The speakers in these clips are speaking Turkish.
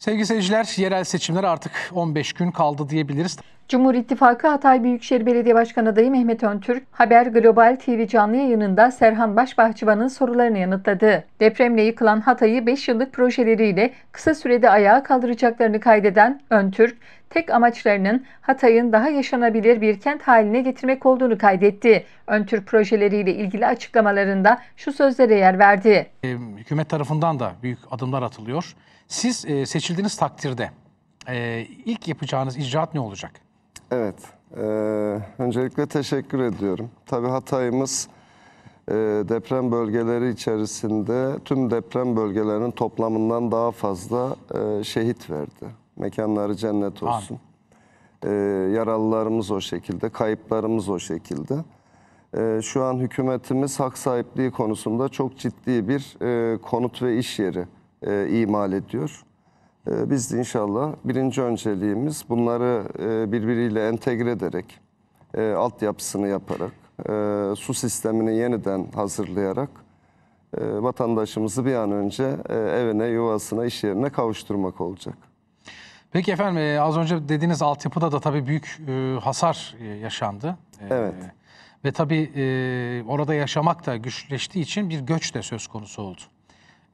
Sevgili seyirciler, yerel seçimler artık 15 gün kaldı diyebiliriz. Cumhur İttifakı Hatay Büyükşehir Belediye Başkanı adayı Mehmet Öntürk, Haber Global TV canlı yayınında Serhan Başbahçıvan'ın sorularını yanıtladı. Depremle yıkılan Hatay'ı 5 yıllık projeleriyle kısa sürede ayağa kaldıracaklarını kaydeden Öntürk, tek amaçlarının Hatay'ın daha yaşanabilir bir kent haline getirmek olduğunu kaydetti. Öntürk projeleriyle ilgili açıklamalarında şu sözlere yer verdi. Ee, hükümet tarafından da büyük adımlar atılıyor. Siz e, seçildiğiniz takdirde e, ilk yapacağınız icraat ne olacak? Evet, e, öncelikle teşekkür ediyorum. Tabii Hatay'ımız e, deprem bölgeleri içerisinde tüm deprem bölgelerinin toplamından daha fazla e, şehit verdi. Mekanları cennet olsun. E, yaralılarımız o şekilde, kayıplarımız o şekilde. E, şu an hükümetimiz hak sahipliği konusunda çok ciddi bir e, konut ve iş yeri e, imal ediyor. E, biz de inşallah birinci önceliğimiz bunları e, birbiriyle entegre ederek, e, altyapısını yaparak, e, su sistemini yeniden hazırlayarak e, vatandaşımızı bir an önce e, evine, yuvasına, iş yerine kavuşturmak olacak. Peki efendim e, az önce dediğiniz altyapıda da tabii büyük e, hasar e, yaşandı. E, evet. Ve tabii e, orada yaşamak da güçleştiği için bir göç de söz konusu oldu.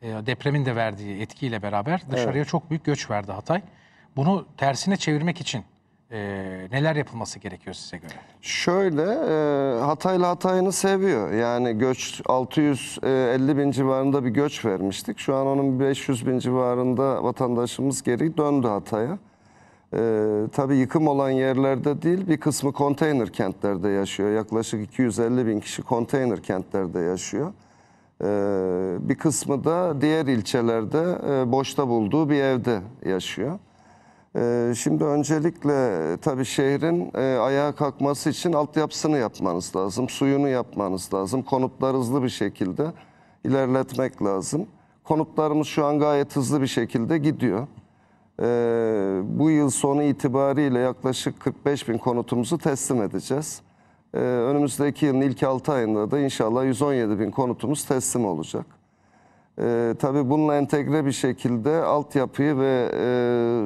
Ee, depremin de verdiği etkiyle beraber dışarıya evet. çok büyük göç verdi Hatay. Bunu tersine çevirmek için e, neler yapılması gerekiyor size göre? Şöyle e, Hataylı Hatay'ını seviyor. Yani göç 650 bin civarında bir göç vermiştik. Şu an onun 500 bin civarında vatandaşımız geri döndü Hatay'a. E, tabii yıkım olan yerlerde değil bir kısmı konteyner kentlerde yaşıyor. Yaklaşık 250 bin kişi konteyner kentlerde yaşıyor. Ee, bir kısmı da diğer ilçelerde e, boşta bulduğu bir evde yaşıyor. Ee, şimdi öncelikle tabii şehrin e, ayağa kalkması için altyapısını yapmanız lazım, suyunu yapmanız lazım, konutlar hızlı bir şekilde ilerletmek lazım. Konutlarımız şu an gayet hızlı bir şekilde gidiyor. Ee, bu yıl sonu itibariyle yaklaşık 45 bin konutumuzu teslim edeceğiz. Ee, önümüzdeki yılın ilk 6 ayında da inşallah 117 bin konutumuz teslim olacak. Ee, tabii bununla entegre bir şekilde altyapıyı ve e,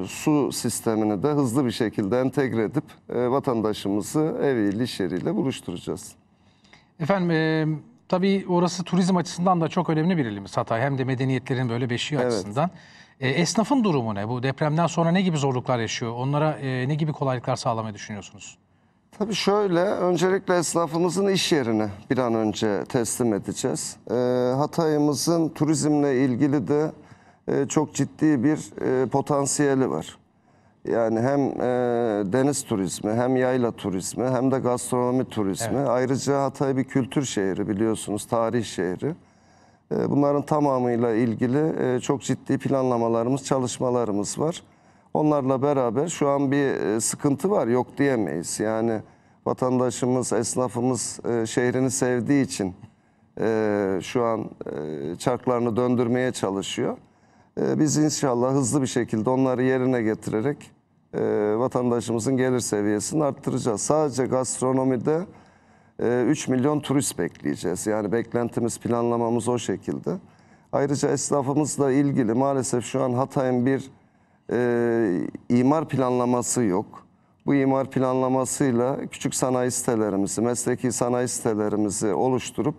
su sistemini de hızlı bir şekilde entegre edip e, vatandaşımızı eviyle, iş yeriyle buluşturacağız. Efendim e, tabii orası turizm açısından da çok önemli bir ilimiz Hatay. Hem de medeniyetlerin böyle beşiği evet. açısından. E, esnafın durumu ne? Bu depremden sonra ne gibi zorluklar yaşıyor? Onlara e, ne gibi kolaylıklar sağlamayı düşünüyorsunuz? Tabii şöyle, öncelikle esnafımızın iş yerini bir an önce teslim edeceğiz. Ee, Hatay'ımızın turizmle ilgili de e, çok ciddi bir e, potansiyeli var. Yani hem e, deniz turizmi, hem yayla turizmi, hem de gastronomi turizmi. Evet. Ayrıca Hatay bir kültür şehri biliyorsunuz, tarih şehri. bunların tamamıyla ilgili çok ciddi planlamalarımız, çalışmalarımız var. Onlarla beraber şu an bir e, sıkıntı var yok diyemeyiz. Yani vatandaşımız, esnafımız e, şehrini sevdiği için e, şu an çarklarını döndürmeye çalışıyor. Biz inşallah hızlı bir şekilde onları yerine getirerek vatandaşımızın gelir seviyesini arttıracağız. Sadece gastronomide 3 milyon turist bekleyeceğiz. Yani beklentimiz, planlamamız o şekilde. Ayrıca esnafımızla ilgili maalesef şu an Hatay'ın bir e, imar planlaması yok. Bu imar planlamasıyla küçük sanayi sitelerimizi, mesleki sanayi sitelerimizi oluşturup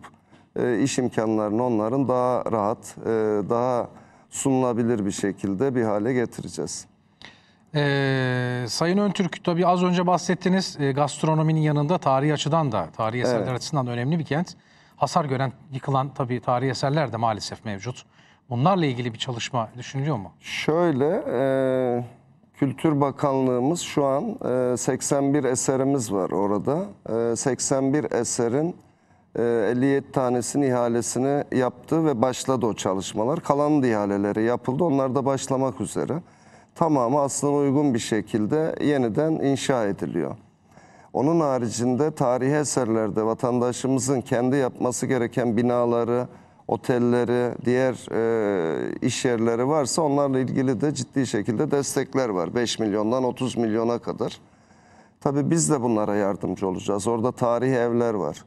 e, iş imkanlarını onların daha rahat, e, daha sunulabilir bir şekilde bir hale getireceğiz. Ee, Sayın Öntürk tabii az önce bahsettiniz e, gastronominin yanında tarihi açıdan da tarihi eserler evet. açısından da önemli bir kent. Hasar gören, yıkılan tabii tarihi eserler de maalesef mevcut. Onlarla ilgili bir çalışma düşünülüyor mu? Şöyle, e, Kültür Bakanlığımız şu an e, 81 eserimiz var orada. E, 81 eserin e, 57 tanesinin ihalesini yaptı ve başladı o çalışmalar. Kalan ihaleleri yapıldı, onlar da başlamak üzere. Tamamı aslına uygun bir şekilde yeniden inşa ediliyor. Onun haricinde tarihi eserlerde vatandaşımızın kendi yapması gereken binaları, otelleri, diğer e, iş yerleri varsa onlarla ilgili de ciddi şekilde destekler var. 5 milyondan 30 milyona kadar. Tabii biz de bunlara yardımcı olacağız. Orada tarihi evler var.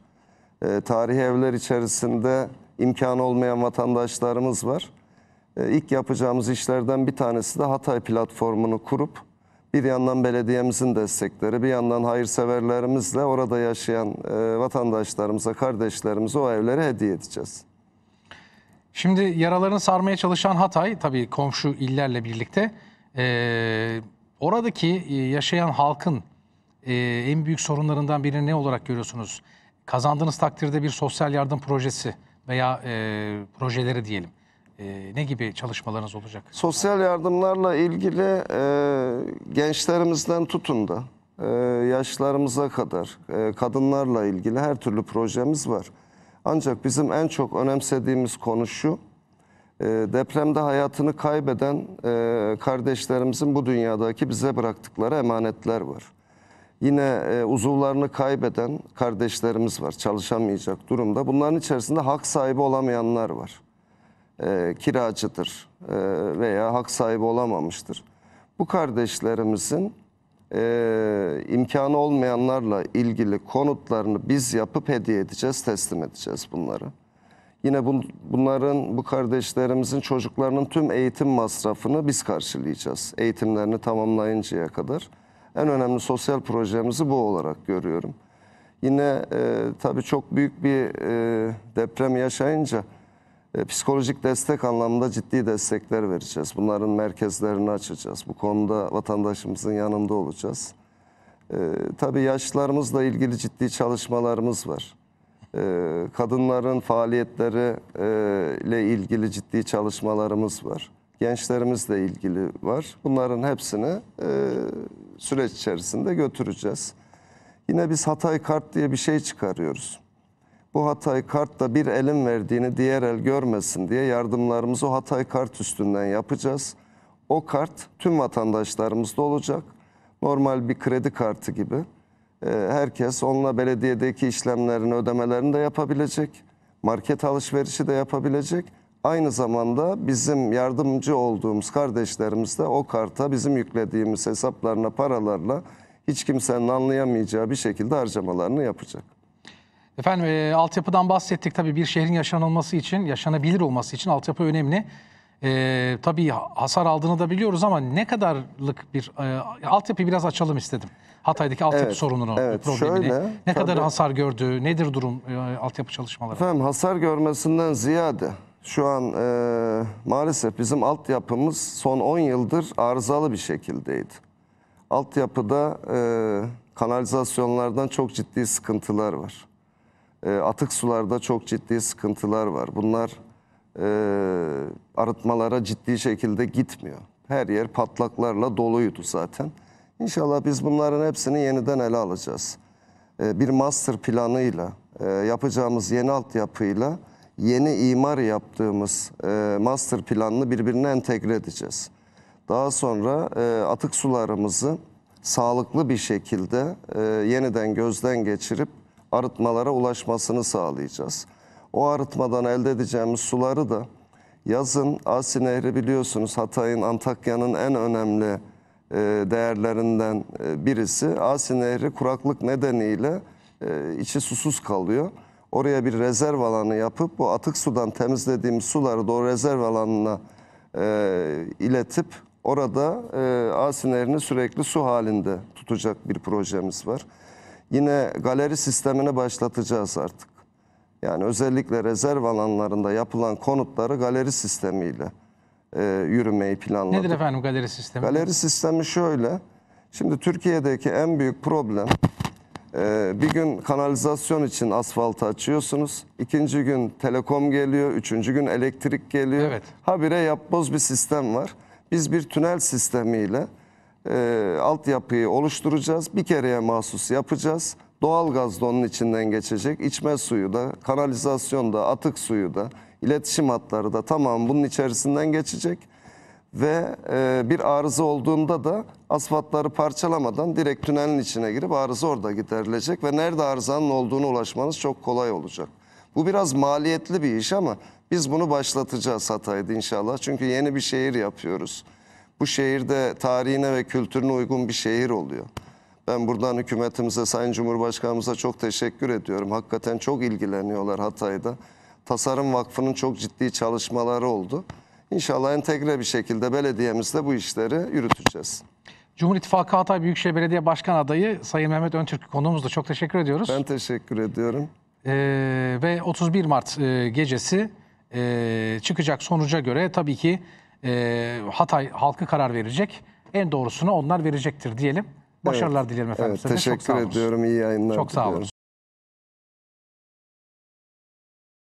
E, tarihi evler içerisinde imkanı olmayan vatandaşlarımız var. E, ilk yapacağımız işlerden bir tanesi de Hatay platformunu kurup bir yandan belediyemizin destekleri, bir yandan hayırseverlerimizle orada yaşayan e, vatandaşlarımıza, kardeşlerimize o evleri hediye edeceğiz. Şimdi yaralarını sarmaya çalışan Hatay tabii komşu illerle birlikte e, oradaki e, yaşayan halkın e, en büyük sorunlarından birini ne olarak görüyorsunuz? Kazandığınız takdirde bir sosyal yardım projesi veya e, projeleri diyelim. E, ne gibi çalışmalarınız olacak? Sosyal yardımlarla ilgili e, gençlerimizden tutun da e, yaşlarımıza kadar e, kadınlarla ilgili her türlü projemiz var. Ancak bizim en çok önemsediğimiz konu şu. E, depremde hayatını kaybeden e, kardeşlerimizin bu dünyadaki bize bıraktıkları emanetler var. Yine e, uzuvlarını kaybeden kardeşlerimiz var çalışamayacak durumda. Bunların içerisinde hak sahibi olamayanlar var. Kiracıdır veya hak sahibi olamamıştır. Bu kardeşlerimizin e, imkanı olmayanlarla ilgili konutlarını biz yapıp hediye edeceğiz, teslim edeceğiz bunları. Yine bun, bunların, bu kardeşlerimizin çocuklarının tüm eğitim masrafını biz karşılayacağız. Eğitimlerini tamamlayıncaya kadar. En önemli sosyal projemizi bu olarak görüyorum. Yine e, tabii çok büyük bir e, deprem yaşayınca e, psikolojik destek anlamında ciddi destekler vereceğiz. Bunların merkezlerini açacağız. Bu konuda vatandaşımızın yanında olacağız. E, tabii yaşlarımızla ilgili ciddi çalışmalarımız var. E, kadınların faaliyetleri ile ilgili ciddi çalışmalarımız var. Gençlerimizle ilgili var. Bunların hepsini süreç içerisinde götüreceğiz. Yine biz Hatay Kart diye bir şey çıkarıyoruz bu Hatay kartta bir elin verdiğini diğer el görmesin diye yardımlarımızı o Hatay kart üstünden yapacağız. O kart tüm vatandaşlarımızda olacak. Normal bir kredi kartı gibi. Ee, herkes onunla belediyedeki işlemlerini, ödemelerini de yapabilecek. Market alışverişi de yapabilecek. Aynı zamanda bizim yardımcı olduğumuz kardeşlerimiz de o karta bizim yüklediğimiz hesaplarına, paralarla hiç kimsenin anlayamayacağı bir şekilde harcamalarını yapacak. Efendim e, altyapıdan bahsettik. Tabii bir şehrin yaşanılması için, yaşanabilir olması için altyapı önemli. E, tabii hasar aldığını da biliyoruz ama ne kadarlık bir e, altyapı biraz açalım istedim. Hatay'daki altyapı evet, sorununu, evet, problemini. Şöyle, ne kadar hasar gördü, nedir durum e, altyapı çalışmaları? Efendim hasar görmesinden ziyade şu an e, maalesef bizim altyapımız son 10 yıldır arızalı bir şekildeydi. Altyapıda e, kanalizasyonlardan çok ciddi sıkıntılar var. Ee, atık sularda çok ciddi sıkıntılar var. Bunlar e, arıtmalara ciddi şekilde gitmiyor. Her yer patlaklarla doluydu zaten. İnşallah biz bunların hepsini yeniden ele alacağız. E, bir master planıyla, e, yapacağımız yeni altyapıyla yeni imar yaptığımız e, master planını birbirine entegre edeceğiz. Daha sonra e, atık sularımızı sağlıklı bir şekilde e, yeniden gözden geçirip arıtmalara ulaşmasını sağlayacağız. O arıtmadan elde edeceğimiz suları da yazın Asi Nehri biliyorsunuz Hatay'ın Antakya'nın en önemli e, değerlerinden e, birisi. Asi Nehri kuraklık nedeniyle e, içi susuz kalıyor. Oraya bir rezerv alanı yapıp bu atık sudan temizlediğimiz suları da o rezerv alanına iletip orada e, Asi Nehri'ni sürekli su halinde tutacak bir projemiz var. Yine galeri sistemini başlatacağız artık. Yani özellikle rezerv alanlarında yapılan konutları galeri sistemiyle e, yürümeyi planladık. Nedir efendim galeri sistemi? Galeri sistemi şöyle. Şimdi Türkiye'deki en büyük problem e, bir gün kanalizasyon için asfaltı açıyorsunuz. ikinci gün telekom geliyor. Üçüncü gün elektrik geliyor. Evet. Habire yapboz bir sistem var. Biz bir tünel sistemiyle e, altyapıyı oluşturacağız. Bir kereye mahsus yapacağız. Doğalgaz da onun içinden geçecek. İçme suyu da, kanalizasyon da, atık suyu da, iletişim hatları da tamam bunun içerisinden geçecek. Ve e, bir arıza olduğunda da asfaltları parçalamadan direkt tünelin içine girip arıza orada giderilecek. Ve nerede arızanın olduğunu ulaşmanız çok kolay olacak. Bu biraz maliyetli bir iş ama biz bunu başlatacağız Hatay'da inşallah. Çünkü yeni bir şehir yapıyoruz bu şehirde tarihine ve kültürüne uygun bir şehir oluyor. Ben buradan hükümetimize, Sayın Cumhurbaşkanımıza çok teşekkür ediyorum. Hakikaten çok ilgileniyorlar Hatay'da. Tasarım Vakfı'nın çok ciddi çalışmaları oldu. İnşallah entegre bir şekilde belediyemizde bu işleri yürüteceğiz. Cumhur İttifakı Hatay Büyükşehir Belediye Başkan Adayı Sayın Mehmet Öntürk konuğumuzda çok teşekkür ediyoruz. Ben teşekkür ediyorum. Ee, ve 31 Mart e, gecesi e, çıkacak sonuca göre tabii ki e, Hatay halkı karar verecek. En doğrusunu onlar verecektir diyelim. Başarılar dilerim efendim. Evet, size. teşekkür ediyorum. İyi yayınlar Çok sağ olun.